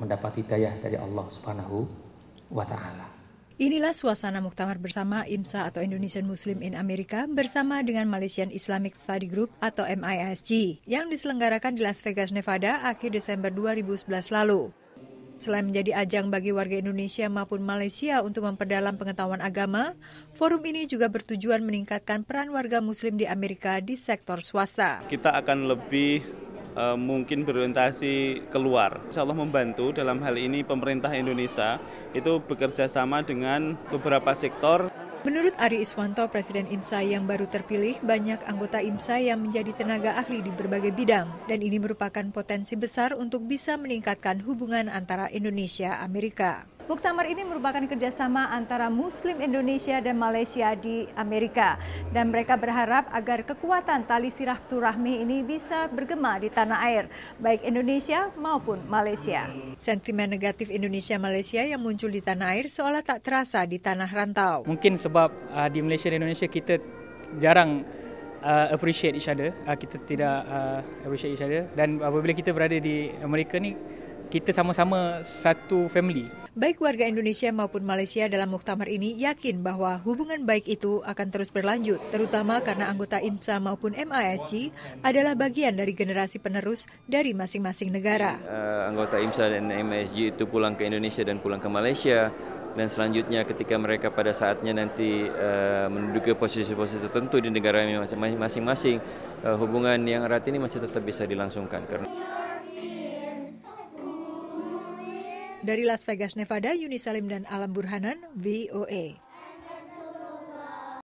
mendapat hidayah dari Allah Subhanahu wa taala. Inilah suasana muktamar bersama IMSA atau Indonesian Muslim in America bersama dengan Malaysian Islamic Study Group atau MISG yang diselenggarakan di Las Vegas, Nevada akhir Desember 2011 lalu. Selain menjadi ajang bagi warga Indonesia maupun Malaysia untuk memperdalam pengetahuan agama, forum ini juga bertujuan meningkatkan peran warga muslim di Amerika di sektor swasta. Kita akan lebih e, mungkin berorientasi keluar. Insya Allah membantu dalam hal ini pemerintah Indonesia itu bekerja sama dengan beberapa sektor. Menurut Ari Iswanto, Presiden IMSA yang baru terpilih, banyak anggota IMSA yang menjadi tenaga ahli di berbagai bidang. Dan ini merupakan potensi besar untuk bisa meningkatkan hubungan antara Indonesia-Amerika. Muktamar ini merupakan kerjasama antara Muslim Indonesia dan Malaysia di Amerika. Dan mereka berharap agar kekuatan tali sirah turahmi ini bisa bergema di tanah air, baik Indonesia maupun Malaysia. Sentimen negatif Indonesia-Malaysia yang muncul di tanah air seolah tak terasa di tanah rantau. Mungkin sebab uh, di Malaysia dan Indonesia kita jarang uh, appreciate each other. Uh, kita tidak uh, appreciate each other dan apabila kita berada di Amerika ni kita sama-sama satu family. Baik warga Indonesia maupun Malaysia dalam muktamar ini yakin bahwa hubungan baik itu akan terus berlanjut, terutama karena anggota IMSA maupun MASG adalah bagian dari generasi penerus dari masing-masing negara. Uh, anggota IMSA dan MASG itu pulang ke Indonesia dan pulang ke Malaysia, dan selanjutnya ketika mereka pada saatnya nanti uh, eh, menduduki posisi-posisi tertentu di negara masing-masing, uh, hubungan yang erat ini masih tetap bisa dilangsungkan. Karena... Dari Las Vegas, Nevada, Yuni Salim dan Alam Burhanan, VOA.